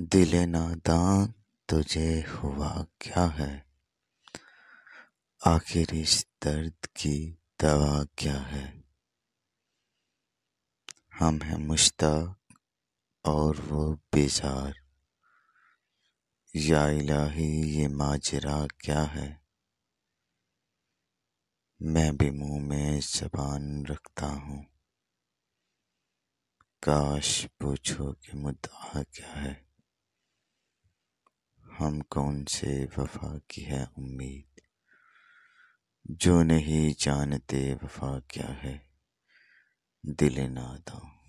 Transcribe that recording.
दिल नादान तुझे हुआ क्या है आखिर इस दर्द की दवा क्या है हम हैं मुश्ताक और वो बेजार या इलाही ये माजरा क्या है मैं भी मुंह में जबान रखता हूँ काश पूछो कि मुद्दा क्या है हम कौन से वफा की है उम्मीद जो नहीं जानते वफा क्या है दिल नादा